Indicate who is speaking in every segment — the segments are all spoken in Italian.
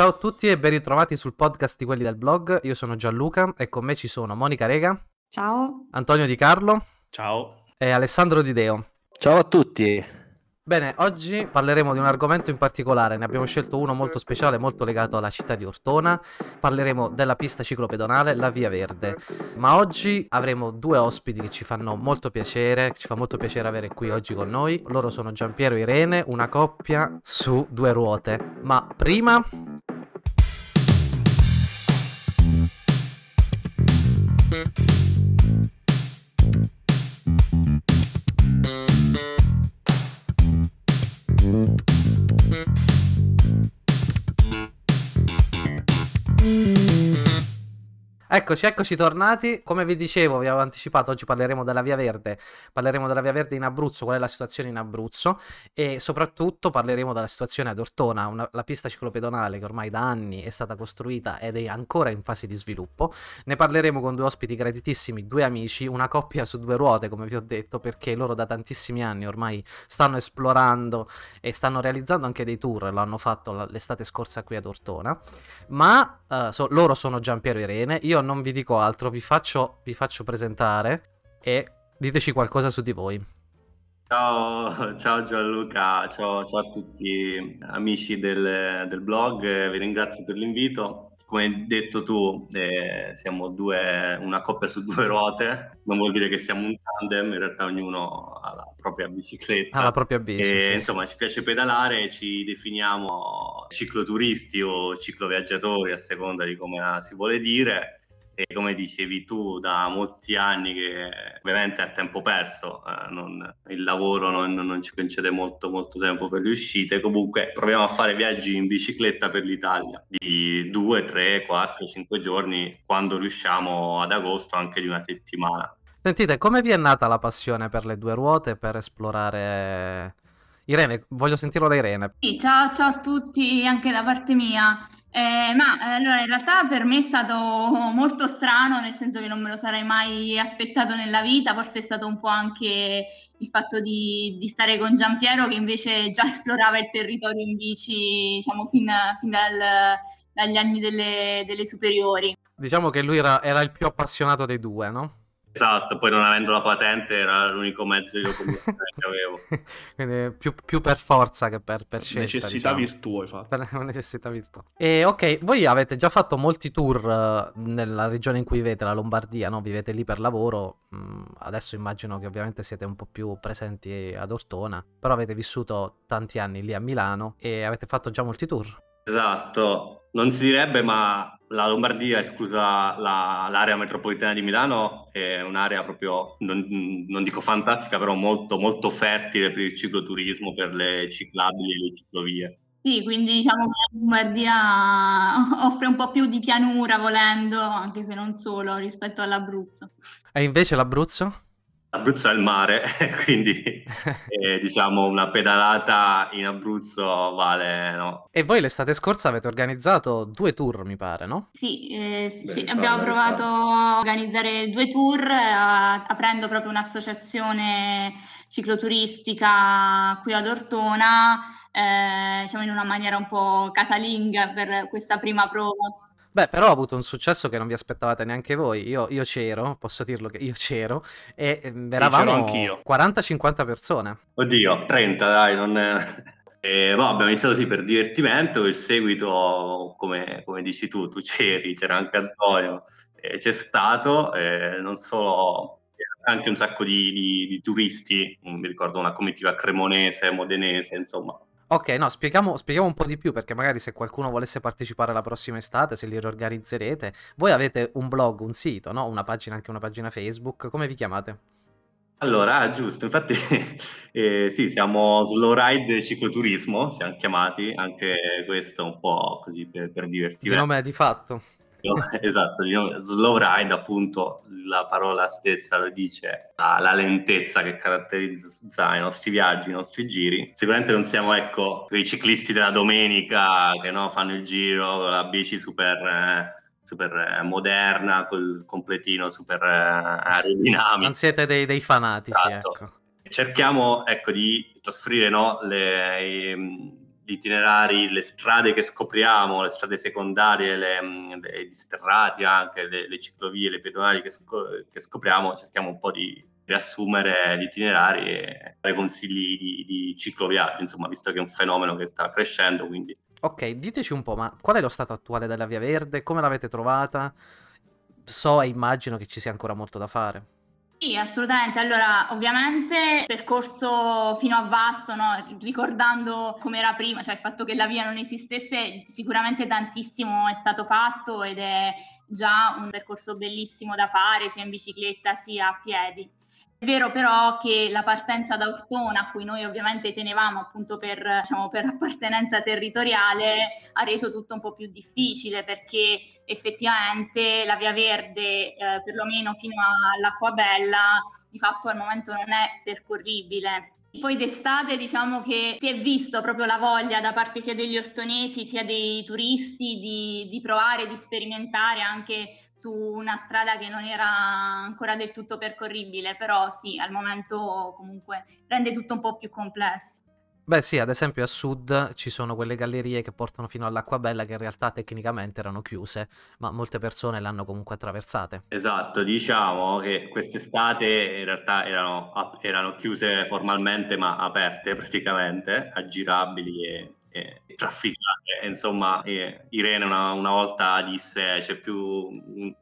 Speaker 1: Ciao a tutti e ben ritrovati sul podcast di quelli del blog. Io sono Gianluca e con me ci sono Monica Rega.
Speaker 2: Ciao.
Speaker 1: Antonio Di Carlo. Ciao. E Alessandro Di Deo. Ciao a tutti. Bene, oggi parleremo di un argomento in particolare, ne abbiamo scelto uno molto speciale, molto legato alla città di Ortona, parleremo della pista ciclopedonale, la Via Verde, ma oggi avremo due ospiti che ci fanno molto piacere, ci fa molto piacere avere qui oggi con noi, loro sono Giampiero e Irene, una coppia su due ruote, ma prima Eccoci, eccoci tornati. Come vi dicevo, vi avevo anticipato, oggi parleremo della Via Verde. Parleremo della Via Verde in Abruzzo, qual è la situazione in Abruzzo e soprattutto parleremo della situazione ad Ortona, una, la pista ciclopedonale che ormai da anni è stata costruita ed è ancora in fase di sviluppo. Ne parleremo con due ospiti graditissimi, due amici, una coppia su due ruote, come vi ho detto, perché loro da tantissimi anni ormai stanno esplorando e stanno realizzando anche dei tour, l'hanno fatto l'estate scorsa qui ad Ortona, ma uh, so, loro sono Giampiero Irene, io io non vi dico altro, vi faccio, vi faccio presentare e diteci qualcosa su di voi.
Speaker 3: Ciao, ciao Gianluca, ciao, ciao, a tutti amici del, del, blog, vi ringrazio per l'invito. Come hai detto tu, eh, siamo due, una coppia su due ruote, non vuol dire che siamo un tandem, in realtà ognuno ha la propria bicicletta.
Speaker 1: Ha la propria bici, e, sì. Insomma,
Speaker 3: ci piace pedalare, ci definiamo cicloturisti o cicloviaggiatori, a seconda di come si vuole dire e come dicevi tu, da molti anni che eh, ovviamente è tempo perso, eh, non, il lavoro non, non, ci concede molto, molto tempo per le uscite, comunque proviamo a fare viaggi in bicicletta per l'Italia di 2, 3, 4, 5 giorni, quando riusciamo ad agosto anche di una settimana.
Speaker 1: Sentite, come vi è nata la passione per le due ruote, per esplorare... Irene, voglio sentirlo da Irene.
Speaker 4: Sì, ciao, ciao a tutti, anche da parte mia. Eh, ma eh, allora in realtà per me è stato molto strano, nel senso che non me lo sarei mai aspettato nella vita, forse è stato un po' anche il fatto di, di stare con Giampiero che invece già esplorava il territorio in bici, diciamo, fin, fin dal, dagli anni delle, delle, superiori.
Speaker 1: Diciamo che lui era, era il più appassionato dei due, no?
Speaker 3: Esatto, poi non avendo la patente era l'unico mezzo di che avevo.
Speaker 1: Quindi più, più, per forza che per, per scelta. Necessità diciamo.
Speaker 3: virtù hai fatto.
Speaker 1: Per necessità virtù. E ok, voi avete già fatto molti tour eh, nella regione in cui vivete, la Lombardia, no? Vivete lì per lavoro. Mm, adesso immagino che ovviamente siete un po' più presenti ad Ortona, però avete vissuto tanti anni lì a Milano e avete fatto già molti tour.
Speaker 3: Esatto, non si direbbe ma la Lombardia, esclusa la, l'area metropolitana di Milano, è un'area proprio, non, non, dico fantastica, però molto, molto fertile per il cicloturismo, per le ciclabili e le ciclovie.
Speaker 4: Sì, quindi diciamo che la Lombardia offre un po' più di pianura volendo, anche se non solo, rispetto all'Abruzzo.
Speaker 1: E invece l'Abruzzo?
Speaker 3: Abruzzo è il mare, quindi eh, diciamo una pedalata in Abruzzo vale no.
Speaker 1: E voi l'estate scorsa avete organizzato due tour, mi pare, no?
Speaker 4: Sì, eh, sì bello, abbiamo provato a organizzare due tour a, eh, aprendo proprio un'associazione cicloturistica qui ad Ortona, eh, diciamo in una maniera un po' casalinga per questa prima prova.
Speaker 1: Beh, però ha avuto un successo che non vi aspettavate neanche voi. Io, io c'ero, posso dirlo che io c'ero, e ehm, eravamo 40-50 persone.
Speaker 3: Oddio, 30 dai, non è... E, boh, abbiamo iniziato sì per divertimento, il seguito, come, come dici tu, tu c'eri, c'era anche Antonio, eh, c'è stato, eh, non solo, anche un sacco di, di, di turisti, mi ricordo una comitiva cremonese, modenese, insomma, Ok,
Speaker 1: no, spieghiamo, spieghiamo, un po' di più perché magari se qualcuno volesse partecipare la prossima estate, se li riorganizzerete, voi avete un blog, un sito, no? una pagina, anche una pagina Facebook, come vi chiamate? Allora, ah,
Speaker 3: giusto, infatti eh, sì, siamo Slowride Cicloturismo, siamo chiamati, anche questo un po' così per, per divertire. Il nome è
Speaker 1: di fatto.
Speaker 3: esatto, slow ride appunto la parola stessa lo dice, la lentezza che caratterizza i nostri viaggi, i nostri giri. Sicuramente non siamo ecco quei ciclisti della domenica che no, fanno il giro, con la bici super... Eh, super eh, moderna, col completino super eh, aerodinamico. Non
Speaker 1: siete dei, dei fanatici, esatto. ecco.
Speaker 3: Cerchiamo ecco, di trasferire no, le, gli itinerari, le strade che scopriamo, le strade secondarie, le, mm, le, gli strati anche, le, le, ciclovie, le pedonali che, sco- che, scopriamo, cerchiamo un po' di riassumere gli itinerari e fare consigli di, di cicloviaggio, insomma, visto che è un fenomeno che sta crescendo, quindi...
Speaker 1: Ok, diteci un po', ma qual è lo stato attuale della Via Verde? Come l'avete trovata? So e immagino che ci sia ancora molto da fare.
Speaker 4: Sì, assolutamente. Allora, ovviamente il percorso fino a Vasto, no? ricordando come era prima, cioè il fatto che la via non esistesse, sicuramente tantissimo è stato fatto ed è già un percorso bellissimo da fare sia in bicicletta sia a piedi. È vero però che la partenza da Ortona, a cui noi ovviamente tenevamo appunto per, diciamo, per, appartenenza territoriale, ha reso tutto un po' più difficile perché effettivamente la Via Verde, eh, perlomeno fino all'Acquabella, di fatto al momento non è percorribile. Poi d'estate diciamo che si è visto proprio la voglia da parte sia degli ortonesi sia dei turisti di, di provare, di sperimentare anche su una strada che non era ancora del tutto percorribile, però sì, al momento comunque rende tutto un po' più complesso.
Speaker 1: Beh sì, ad esempio a sud ci sono quelle gallerie che portano fino all'acqua bella che in realtà tecnicamente erano chiuse, ma molte persone l'hanno comunque attraversate.
Speaker 3: Esatto, diciamo che quest'estate in realtà erano, erano chiuse formalmente ma aperte praticamente, aggirabili e trafficate. Insomma, eh, Irene una, una, volta disse: C'è più.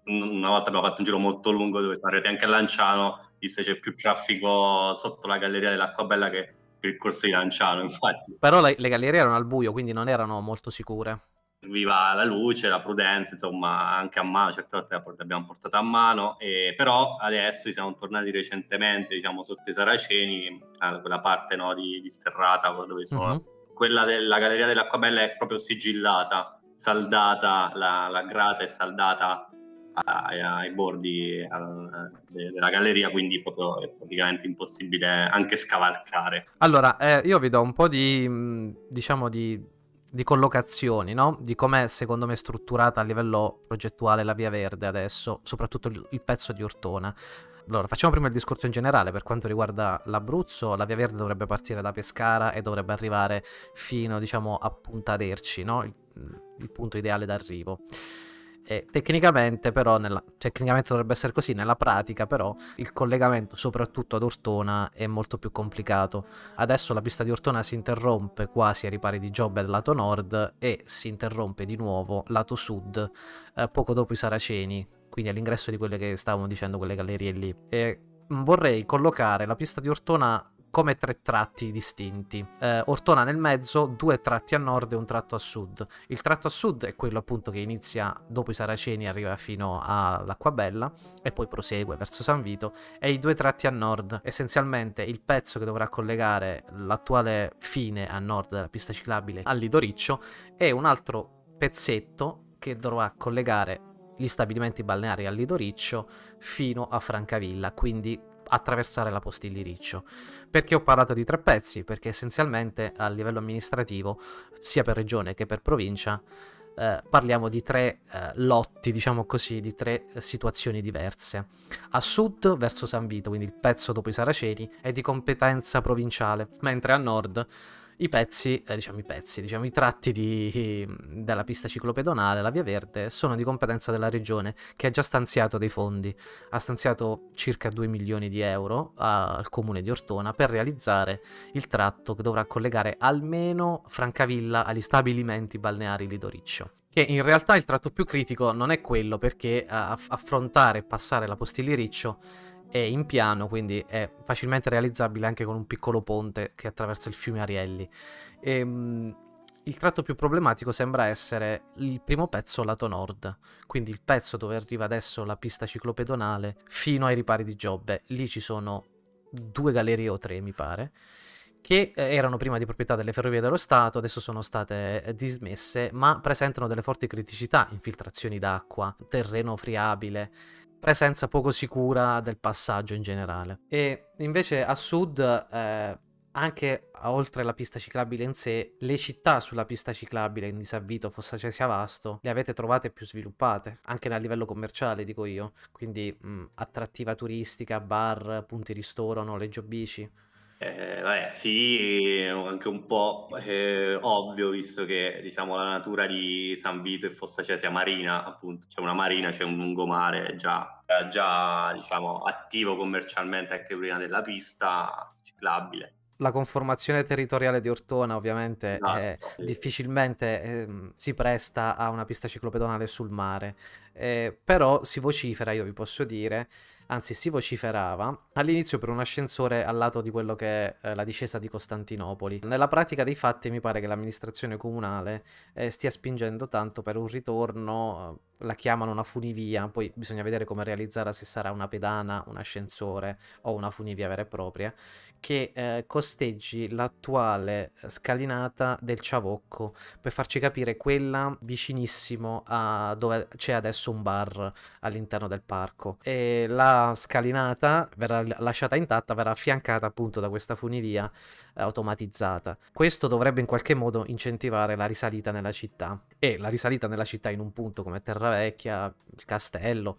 Speaker 3: una volta abbiamo fatto un giro molto lungo dove sarete anche a Lanciano. Disse c'è più traffico sotto la galleria dell'Acquabella che il corso di Lanciano, infatti.
Speaker 1: Però le, le gallerie erano al buio, quindi non erano molto sicure.
Speaker 3: Serviva la luce, la prudenza, insomma, anche a mano, certe volte l'abbiamo portata a mano, e, però adesso siamo tornati recentemente, diciamo, sotto i Saraceni, quella parte no, di, di, Sterrata, dove sono... Mm-hmm. Quella della Galleria dell'Acquabella è proprio sigillata, saldata, la, la grata è saldata ai, ai bordi al, de, della galleria, quindi proprio è praticamente impossibile anche scavalcare.
Speaker 1: Allora, eh, io vi do un po' di, mm, diciamo, di, di collocazioni, no? Di com'è secondo me strutturata a livello progettuale la Via Verde adesso, soprattutto il, il pezzo di Ortona. Allora, facciamo prima il discorso in generale. Per quanto riguarda l'Abruzzo, la Via Verde dovrebbe partire da Pescara e dovrebbe arrivare fino, diciamo, a Punta Derci, no? il, il punto ideale d'arrivo. E tecnicamente, però, nella... Cioè tecnicamente dovrebbe essere così, nella pratica, però, il collegamento, soprattutto ad Ortona, è molto più complicato. Adesso la pista di Ortona si interrompe quasi ai ripari di Giobbe al lato nord e si interrompe di nuovo lato sud, eh, poco dopo i Saraceni, quindi all'ingresso di quelle che stavamo dicendo, quelle gallerie lì. E vorrei collocare la pista di Ortona come tre tratti distinti. Eh, Ortona nel mezzo, due tratti a nord e un tratto a sud. Il tratto a sud è quello appunto che inizia dopo i Saraceni, arriva fino all'Acquabella e poi prosegue verso San Vito e i due tratti a nord, essenzialmente il pezzo che dovrà collegare l'attuale fine a nord della pista ciclabile al Lidoriccio e un altro pezzetto che dovrà collegare gli stabilimenti balneari al Lidoriccio fino a Francavilla, quindi attraversare la riccio. Perché ho parlato di tre pezzi? Perché essenzialmente a livello amministrativo, sia per regione che per provincia, eh, parliamo di tre eh, lotti, diciamo così, di tre eh, situazioni diverse. A sud verso San Vito, quindi il pezzo dopo i Saraceni, è di competenza provinciale, mentre a nord i pezzi, eh, diciamo i pezzi, diciamo i tratti di, della pista ciclopedonale, la via verde, sono di competenza della regione che ha già stanziato dei fondi, ha stanziato circa 2 milioni di euro al comune di Ortona per realizzare il tratto che dovrà collegare almeno Francavilla agli stabilimenti balneari di Doriccio che in realtà il tratto più critico non è quello perché eh, affrontare e passare la Postilli Riccio è in piano, quindi è facilmente realizzabile anche con un piccolo ponte che attraversa il fiume Arielli. E, ehm, mh, il tratto più problematico sembra essere il primo pezzo lato nord, quindi il pezzo dove arriva adesso la pista ciclopedonale fino ai ripari di Giobbe. Lì ci sono due gallerie o tre, mi pare, che eh, erano prima di proprietà delle ferrovie dello Stato, adesso sono state eh, dismesse, ma presentano delle forti criticità, infiltrazioni d'acqua, terreno friabile, presenza poco sicura del passaggio in generale. E invece a sud, eh, anche oltre la pista ciclabile in sé, le città sulla pista ciclabile in disavvito Cesia cioè, Vasto le avete trovate più sviluppate, anche a livello commerciale, dico io. Quindi mh, mm, attrattiva turistica, bar, punti ristoro, noleggio bici
Speaker 3: eh, vabbè, sì, anche un po' eh, ovvio, visto che diciamo, la natura di San Vito e Fossacea sia marina, appunto, c'è una marina, c'è un lungomare già, eh, già diciamo, attivo commercialmente anche prima della pista ciclabile.
Speaker 1: La conformazione territoriale di Ortona ovviamente esatto, è, sì. difficilmente eh, si presta a una pista ciclopedonale sul mare, eh, però si vocifera, io vi posso dire, anzi si vociferava, all'inizio per un ascensore al lato di quello che è eh, la discesa di Costantinopoli. Nella pratica dei fatti mi pare che l'amministrazione comunale eh, stia spingendo tanto per un ritorno, eh, la chiamano una funivia, poi bisogna vedere come realizzare se sarà una pedana, un ascensore o una funivia vera e propria, che eh, costeggi l'attuale scalinata del Ciavocco per farci capire quella vicinissimo a dove c'è adesso un bar all'interno del parco. E la scalinata verrà lasciata intatta, verrà affiancata appunto da questa funivia eh, automatizzata. Questo dovrebbe in qualche modo incentivare la risalita nella città e la risalita nella città in un punto come Terravecchia, il castello,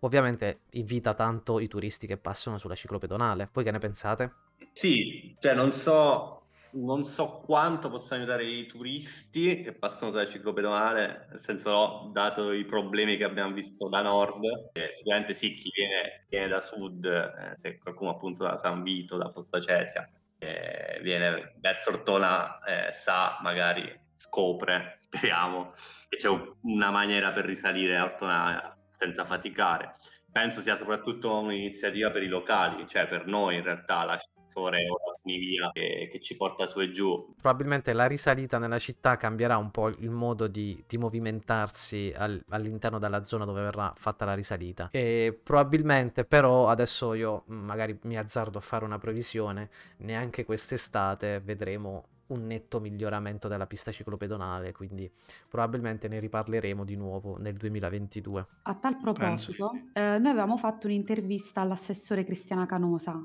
Speaker 1: ovviamente invita tanto i turisti che passano sulla ciclopedonale. Voi che ne pensate?
Speaker 3: Sì, cioè non so non so quanto possa aiutare i turisti che passano sulla ciclopedonale, nel senso no, dato i problemi che abbiamo visto da nord, eh, sicuramente sì, chi viene, viene da sud, eh, se qualcuno appunto da San Vito, da Fossa Cesia, eh, viene verso Ortona, eh, sa magari, scopre, speriamo, che c'è una maniera per risalire a Ortona senza faticare penso sia soprattutto un'iniziativa per i locali, cioè per noi in realtà la città ascensore o la funivia che, che, ci porta su e giù.
Speaker 1: Probabilmente la risalita nella città cambierà un po' il modo di, di movimentarsi al, all'interno della zona dove verrà fatta la risalita. E probabilmente però adesso io mm, magari mi azzardo a fare una previsione, neanche quest'estate vedremo un netto miglioramento della pista ciclopedonale, quindi probabilmente ne riparleremo di nuovo nel 2022.
Speaker 4: A tal proposito, eh, noi avevamo fatto un'intervista all'assessore Cristiana Canosa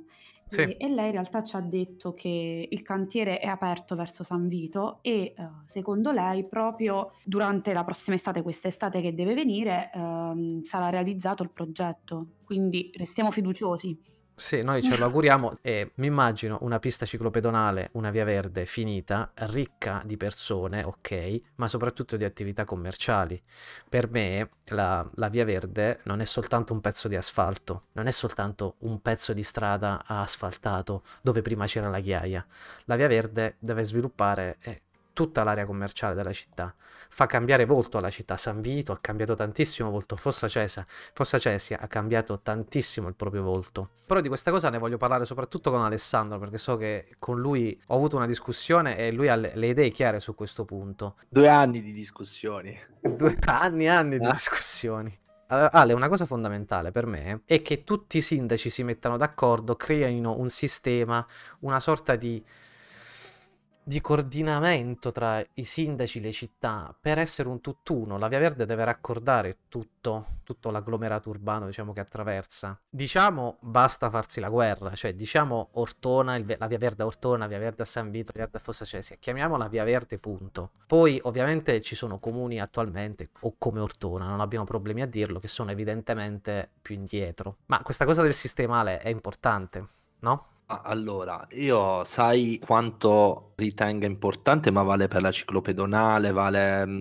Speaker 4: sì. E lei in realtà ci ha detto che il cantiere è aperto verso San Vito e uh, secondo lei proprio durante la prossima estate, questa estate che deve venire, uh, sarà realizzato il progetto. Quindi restiamo fiduciosi.
Speaker 1: Sì, noi ce lo auguriamo e mi immagino una pista ciclopedonale, una via verde finita, ricca di persone, ok, ma soprattutto di attività commerciali. Per me la, la, via verde non è soltanto un pezzo di asfalto, non è soltanto un pezzo di strada asfaltato dove prima c'era la ghiaia. La via verde deve sviluppare eh, tutta l'area commerciale della città, fa cambiare volto alla città. San Vito ha cambiato tantissimo volto, Fossa Cesia, Fossa Cesia ha cambiato tantissimo il proprio volto. Però di questa cosa ne voglio parlare soprattutto con Alessandro, perché so che con lui ho avuto una discussione e lui ha le, le idee chiare su questo punto.
Speaker 2: Due anni di discussioni. Due
Speaker 1: anni e anni di ah.
Speaker 2: discussioni.
Speaker 1: Ale, una cosa fondamentale per me è che tutti i sindaci si mettano d'accordo, creino un sistema, una sorta di di coordinamento tra i sindaci e le città per essere un tutt'uno. La Via Verde deve raccordare tutto, tutto l'agglomerato urbano diciamo, che attraversa. Diciamo basta farsi la guerra, cioè diciamo Ortona, il, la Via Verde a Ortona, Via Verde a San Vito, Via Verde a Fossa Cesia, chiamiamola Via Verde punto. Poi ovviamente ci sono comuni attualmente, o come Ortona, non abbiamo problemi a dirlo, che sono evidentemente più indietro. Ma questa cosa del sistemale è importante, no?
Speaker 2: Allora, io sai quanto ritenga importante, ma vale per la ciclopedonale, vale, mm,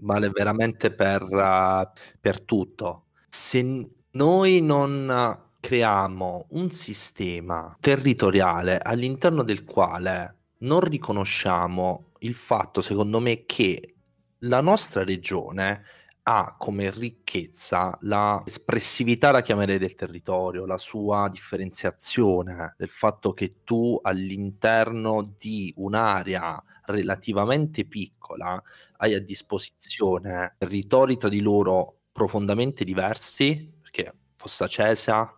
Speaker 2: vale veramente per, eh, per tutto. Se noi non creiamo un sistema territoriale all'interno del quale non riconosciamo il fatto, secondo me, che la nostra regione ha come ricchezza la espressività, la chiamerei, del territorio, la sua differenziazione, del fatto che tu all'interno di un'area relativamente piccola hai a disposizione territori tra di loro profondamente diversi, perché Fossa Cesia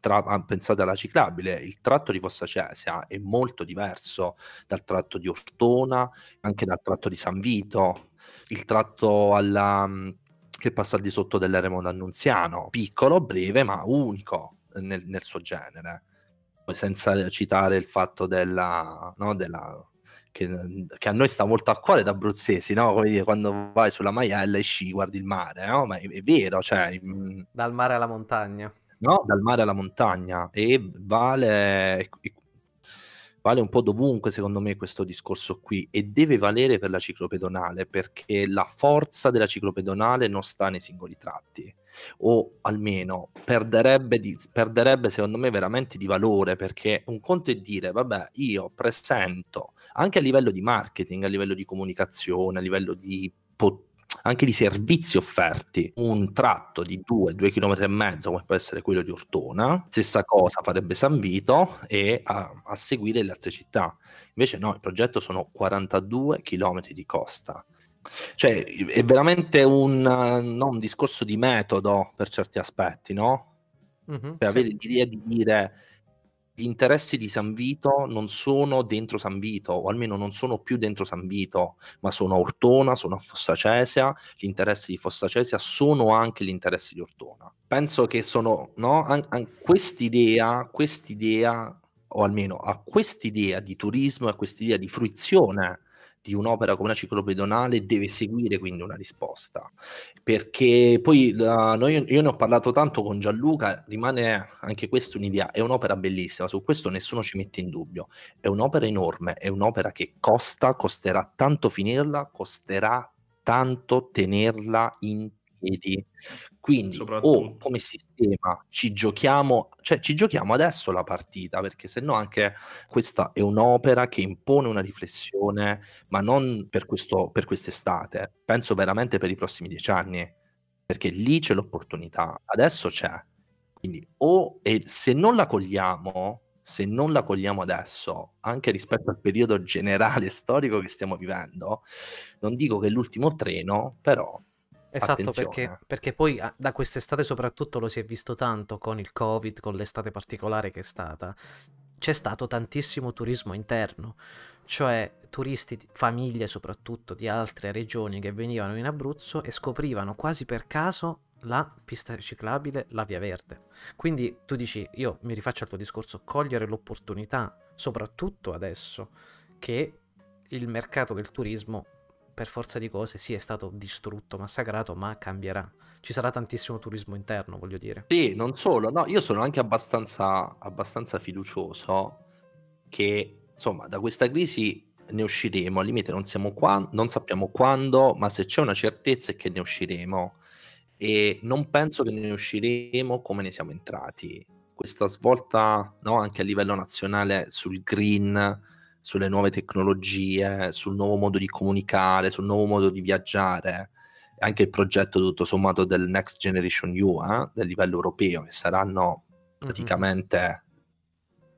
Speaker 2: Tra- ah, pensate alla ciclabile, il tratto di Fossa Cesia è molto diverso dal tratto di Ortona, anche dal tratto di San Vito, il tratto alla che passa al di sotto dell'eremo d'Annunziano, piccolo, breve, ma unico eh, nel, nel suo genere. Poi senza citare il fatto della, no, della che, che, a noi sta molto a cuore da abruzzesi, no? Come dire, quando vai sulla maiella e sci, guardi il mare, no? Ma è, è vero, cioè... Mm,
Speaker 1: dal mare alla montagna.
Speaker 2: No, dal mare alla montagna e vale, e vale un po' dovunque secondo me questo discorso qui e deve valere per la ciclopedonale perché la forza della ciclopedonale non sta nei singoli tratti o almeno perderebbe, di, perderebbe secondo me veramente di valore perché un conto è dire vabbè io presento anche a livello di marketing, a livello di comunicazione, a livello di potere anche di servizi offerti, un tratto di 2-2 km e mezzo come può essere quello di Ortona, stessa cosa farebbe San Vito e a, a seguire le altre città. Invece no, il progetto sono 42 km di costa. Cioè, è veramente un, no, un discorso di metodo per certi aspetti, no? Mm-hmm, per avere l'idea di dire gli interessi di San Vito non sono dentro San Vito, o almeno non sono più dentro San Vito, ma sono a Ortona, sono a Fossacesia, gli interessi di Fossacesia sono anche gli interessi di Ortona. Penso che sono, no? An- an- quest'idea, quest'idea, o almeno a quest'idea di turismo, e a quest'idea di fruizione di un'opera come la ciclo pedonale deve seguire quindi una risposta. Perché poi la, noi, io ne ho parlato tanto con Gianluca, rimane anche questa un'idea, è un'opera bellissima, su questo nessuno ci mette in dubbio, è un'opera enorme, è un'opera che costa, costerà tanto finirla, costerà tanto tenerla in piedi. Quindi o come sistema ci giochiamo, cioè ci giochiamo adesso la partita, perché se no anche questa è un'opera che impone una riflessione, ma non per, questo, per quest'estate, penso veramente per i prossimi dieci anni, perché lì c'è l'opportunità, adesso c'è. Quindi o e se non la cogliamo, se non la cogliamo adesso, anche rispetto al periodo generale storico che stiamo vivendo, non dico che è l'ultimo treno, però
Speaker 1: Esatto, perché, perché, poi ah, da quest'estate soprattutto lo si è visto tanto con il Covid, con l'estate particolare che è stata. C'è stato tantissimo turismo interno, cioè turisti, famiglie soprattutto di altre regioni che venivano in Abruzzo e scoprivano quasi per caso la pista ciclabile, la via verde. Quindi tu dici, io mi rifaccio al tuo discorso, cogliere l'opportunità, soprattutto adesso che il mercato del turismo per forza di cose sì è stato distrutto, massacrato, ma cambierà. Ci sarà tantissimo turismo interno, voglio dire.
Speaker 2: Sì, non solo, no, io sono anche abbastanza, abbastanza fiducioso che insomma da questa crisi ne usciremo, al limite non, siamo qua, non sappiamo quando, ma se c'è una certezza è che ne usciremo e non penso che ne usciremo come ne siamo entrati. Questa svolta no, anche a livello nazionale sul green sulle nuove tecnologie, sul nuovo modo di comunicare, sul nuovo modo di viaggiare, anche il progetto tutto sommato del Next Generation EU eh, del livello europeo, che saranno praticamente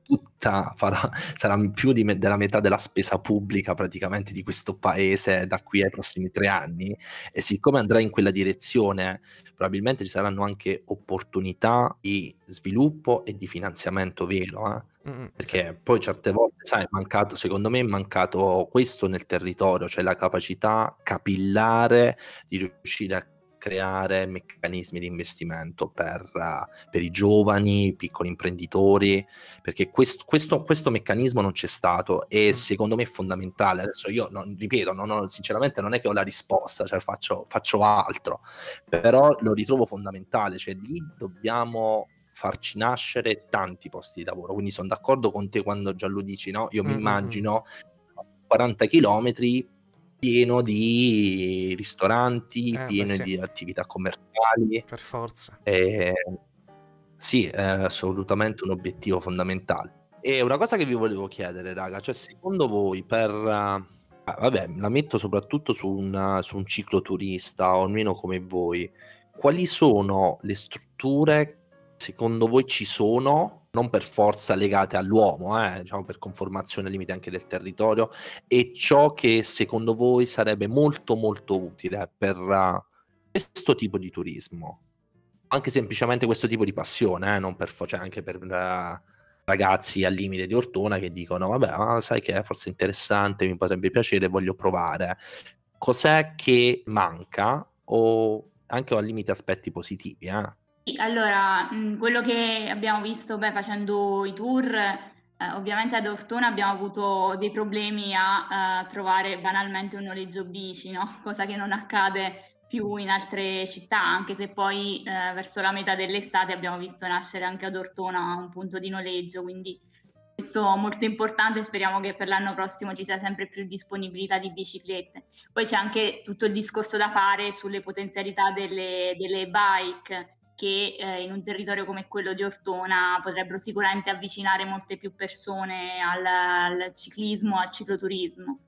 Speaker 2: tutta farà, sarà più di me, della metà della spesa pubblica praticamente di questo paese da qui ai prossimi tre anni e siccome andrà in quella direzione probabilmente ci saranno anche opportunità di sviluppo e di finanziamento vero eh? Mm, mm, perché poi certe volte, sai, è mancato, secondo me è mancato questo nel territorio, cioè la capacità capillare di riuscire a creare meccanismi di investimento per, uh, per i giovani, i piccoli imprenditori, perché quest- questo, questo, meccanismo non c'è stato e mm. secondo me è fondamentale. Adesso io non, ripeto, non ho, sinceramente non è che ho la risposta, cioè faccio, faccio altro, però lo ritrovo fondamentale, cioè lì dobbiamo farci nascere tanti posti di lavoro, quindi sono d'accordo con te quando già lo dici, no? Io mm-hmm. mi mm, mm, immagino 40 chilometri pieno di ristoranti, eh, pieno beh, sì. di attività commerciali. Per forza. E, ehm, sì, è assolutamente un obiettivo fondamentale. E una cosa che vi volevo chiedere, raga, cioè secondo voi per... Uh, vabbè, la metto soprattutto su, una, su un cicloturista, o almeno come voi, quali sono le strutture secondo voi ci sono non per forza legate all'uomo, eh, diciamo per conformazione ai limiti anche del territorio, e ciò che secondo voi sarebbe molto molto utile per uh, questo tipo di turismo, anche semplicemente questo tipo di passione, eh, non per, cioè anche per uh, ragazzi al limite di Ortona che dicono vabbè ah, sai che è forse interessante, mi potrebbe piacere, voglio provare. Cos'è che manca o anche al limite aspetti positivi? Eh?
Speaker 4: Sì, allora, quello che abbiamo visto beh, facendo i tour, eh, ovviamente ad Ortona abbiamo avuto dei problemi a eh, trovare banalmente un noleggio bici, no? cosa che non accade più in altre città, anche se poi eh, verso la metà dell'estate abbiamo visto nascere anche ad Ortona un punto di noleggio, quindi questo è molto importante, speriamo che per l'anno prossimo ci sia sempre più disponibilità di biciclette. Poi c'è anche tutto il discorso da fare sulle potenzialità delle, delle bike che eh, in un territorio come quello di Ortona potrebbero sicuramente avvicinare molte più persone al, al ciclismo, al cicloturismo.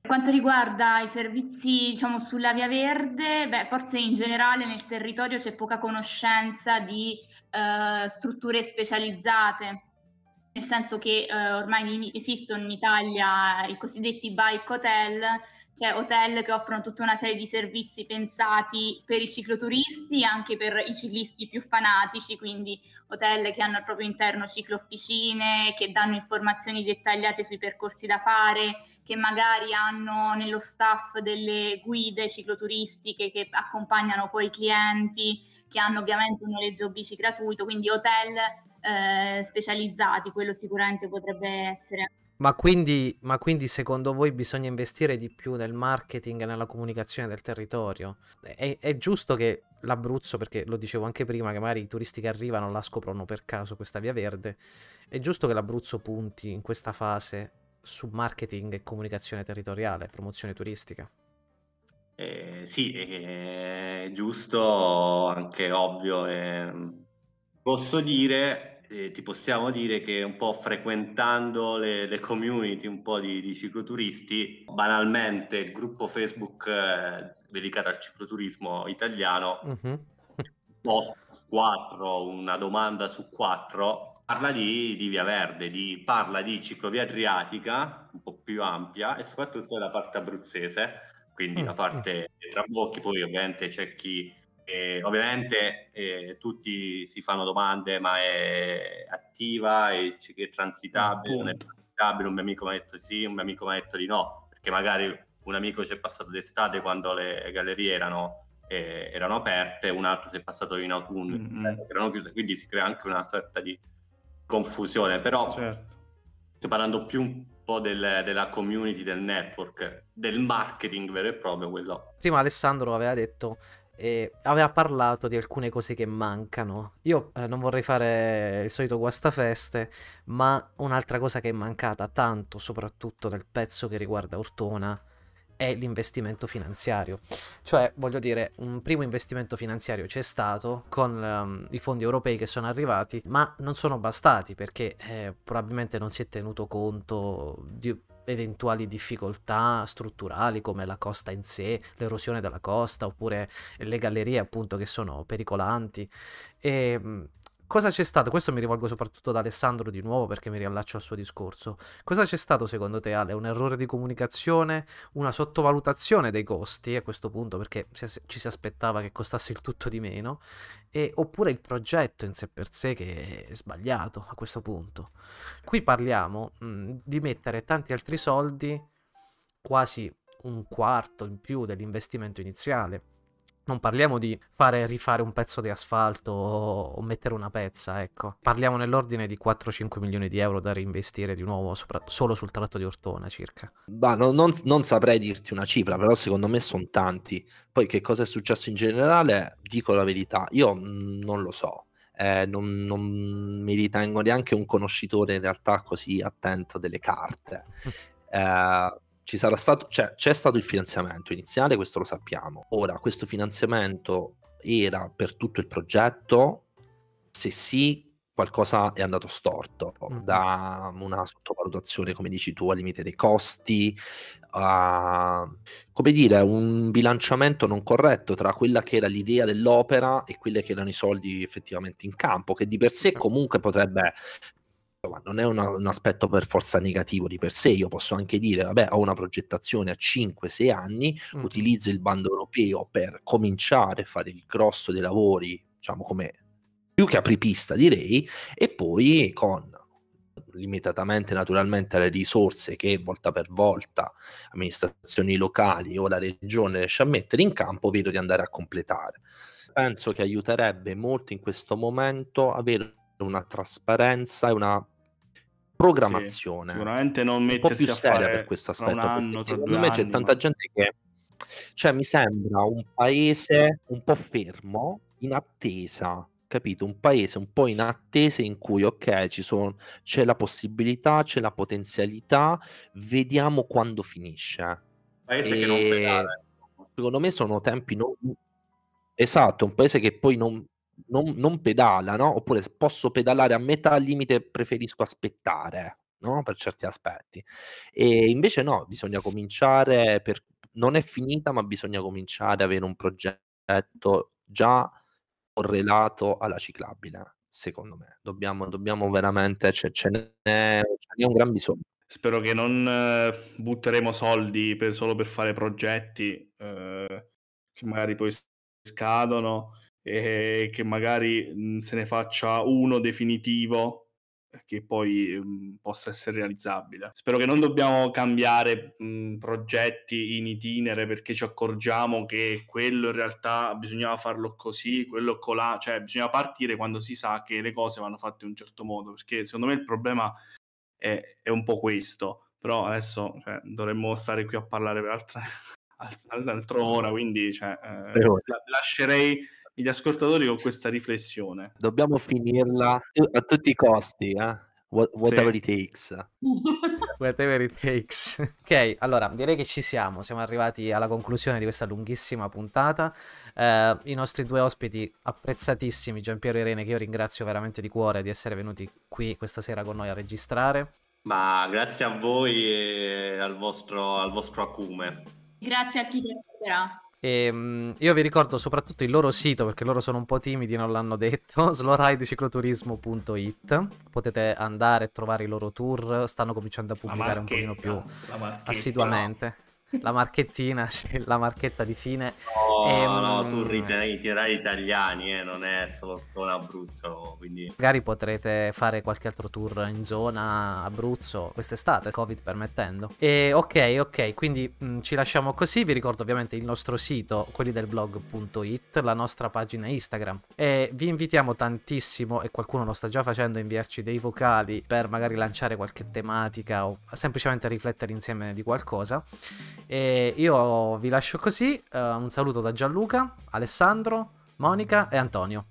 Speaker 4: Per quanto riguarda i servizi diciamo, sulla via verde, beh, forse in generale nel territorio c'è poca conoscenza di eh, strutture specializzate, nel senso che eh, ormai esistono in Italia i cosiddetti bike hotel cioè hotel che offrono tutta una serie di servizi pensati per i cicloturisti e anche per i ciclisti più fanatici, quindi hotel che hanno al proprio interno ciclofficine, che danno informazioni dettagliate sui percorsi da fare, che magari hanno nello staff delle guide cicloturistiche che accompagnano poi i clienti, che hanno ovviamente un noleggio bici gratuito, quindi hotel eh, specializzati, quello sicuramente potrebbe essere
Speaker 1: ma quindi, ma quindi, secondo voi bisogna investire di più nel marketing e nella comunicazione del territorio? È, è giusto che l'Abruzzo, perché lo dicevo anche prima, che magari i turisti che arrivano la scoprono per caso questa via verde, è giusto che l'Abruzzo punti in questa fase su marketing e comunicazione territoriale, promozione
Speaker 3: turistica? Eh, sì, eh, è giusto, anche ovvio. È... Ehm, posso dire eh, ti possiamo dire che un po' frequentando le, le community un po' di, di, cicloturisti, banalmente il gruppo Facebook eh, dedicato al cicloturismo italiano, uh-huh. post 4, una domanda su 4, parla di, di Via Verde, di, parla di ciclovia adriatica, un po' più ampia, e soprattutto la parte abruzzese, quindi uh-huh. la mm, mm. parte tra Bocchi, poi ovviamente c'è chi e ovviamente eh, tutti si fanno domande, ma è attiva, e è transitabile, non è transitabile, un mio amico mi ha detto sì, un mio amico mi ha detto di no, perché magari un amico ci è passato d'estate quando le gallerie erano, eh, erano aperte, un altro si è passato in autunno, mm-hmm. erano chiuse, quindi si crea anche una sorta di confusione, però certo. sto parlando più un po' del, della community, del network, del marketing vero e proprio quello.
Speaker 1: Prima Alessandro aveva detto e aveva parlato di alcune cose che mancano. Io eh, non vorrei fare il solito guastafeste, ma un'altra cosa che è mancata tanto, soprattutto nel pezzo che riguarda Ortona, è l'investimento finanziario. Cioè, voglio dire, un primo investimento finanziario c'è stato con um, i fondi europei che sono arrivati, ma non sono bastati perché eh, probabilmente non si è tenuto conto di eventuali difficoltà strutturali come la costa in sé, l'erosione della costa oppure le gallerie appunto che sono pericolanti e ehm, Cosa c'è stato? Questo mi rivolgo soprattutto ad Alessandro di nuovo perché mi riallaccio al suo discorso. Cosa c'è stato secondo te, Ale? Un errore di comunicazione? Una sottovalutazione dei costi a questo punto perché ci si aspettava che costasse il tutto di meno? E, oppure il progetto in sé per sé che è sbagliato a questo punto? Qui parliamo mh, di mettere tanti altri soldi, quasi un quarto in più dell'investimento iniziale non parliamo di fare rifare un pezzo di asfalto o, mettere una pezza, ecco. Parliamo nell'ordine di 4-5 milioni di euro da reinvestire di nuovo sopra, solo sul tratto di Ortona circa.
Speaker 2: Bah, no, non, non, saprei dirti una cifra, però secondo me sono tanti. Poi che cosa è successo in generale, dico la verità, io non lo so. Eh, non, non mi ritengo neanche un conoscitore in realtà così attento delle carte. eh, ci sarà stato, cioè, c'è stato il finanziamento iniziale, questo lo sappiamo. Ora, questo finanziamento era per tutto il progetto? Se sì, qualcosa è andato storto, mm. da una sottovalutazione, come dici tu, al limite dei costi, a, ah, come dire, un bilanciamento non corretto tra quella che era l'idea dell'opera e quelli che erano i soldi effettivamente in campo, che di per sé mm. comunque potrebbe ma non è una, un aspetto per forza negativo di per sé, io posso anche dire, vabbè, ho una progettazione a 5-6 anni, mm. utilizzo il bando europeo per cominciare a fare il grosso dei lavori, diciamo come più che apripista direi, e poi con limitatamente naturalmente alle risorse che volta per volta amministrazioni locali o la regione riesce a mettere in campo, vedo di andare a completare. Penso che aiuterebbe molto in questo momento avere una trasparenza e una programmazione. Sì,
Speaker 3: sicuramente non mettersi un po' più seria per questo aspetto. secondo me anni, c'è tanta
Speaker 2: gente che cioè mi sembra un paese un po' fermo, in attesa, capito? Un paese un po' in attesa in cui ok, ci sono, c'è la possibilità, c'è la potenzialità, vediamo quando finisce.
Speaker 3: Paese e... che non pedale.
Speaker 2: Secondo me sono tempi non Esatto, un paese che poi non non, non pedala, no? oppure posso pedalare a metà, al limite preferisco aspettare. No? per certi aspetti e invece no bisogna cominciare per... non è finita ma bisogna cominciare ad avere un progetto già correlato alla ciclabile secondo me dobbiamo, dobbiamo veramente cioè, ce, n'è, un gran bisogno spero che non eh, butteremo soldi per, solo per fare
Speaker 3: progetti eh, che magari poi scadono e che magari mhmm, se ne faccia uno definitivo che poi mh, mhmm, possa essere realizzabile. Spero che non dobbiamo cambiare mh, mhmm, progetti in itinere perché ci accorgiamo che quello in realtà bisognava farlo così, quello colà, cioè bisogna partire quando si sa che le cose vanno fatte in un certo modo, perché secondo me il problema è, è un po' questo, però adesso cioè, dovremmo stare qui a parlare per altra, altra, altra ora, quindi cioè, eh, la, lascerei gli ascoltatori con questa riflessione.
Speaker 2: Dobbiamo finirla a tutti i costi, eh? whatever sì. it takes.
Speaker 1: whatever it takes. Ok, allora direi che ci siamo, siamo arrivati alla conclusione di questa lunghissima puntata. Eh, I nostri due ospiti apprezzatissimi, Giampiero e Irene, che io ringrazio veramente di cuore di essere venuti qui questa sera con noi a registrare.
Speaker 3: Ma grazie a voi e al vostro, al vostro acume.
Speaker 4: Grazie a chi ci ascolterà.
Speaker 1: E, ehm, io vi ricordo soprattutto il loro sito, perché loro sono un po' timidi, non l'hanno detto, slowridecicloturismo.it. Potete andare e trovare i loro tour, stanno cominciando a pubblicare un pochino più assiduamente la marchettina, sì, la marchetta di fine. No, e, ehm, no, mh... tu
Speaker 3: ritirai italiani, eh, non è solo con Abruzzo, quindi... Magari
Speaker 1: potrete fare qualche altro tour in zona Abruzzo quest'estate, Covid permettendo. E ok, ok, quindi mh, mm, ci lasciamo così, vi ricordo ovviamente il nostro sito, quelli del blog.it, la nostra pagina Instagram e vi invitiamo tantissimo, e qualcuno lo sta già facendo, a inviarci dei vocali per magari lanciare qualche tematica o semplicemente riflettere insieme di qualcosa. E io vi lascio così. Uh, un saluto da Gianluca, Alessandro, Monica e Antonio.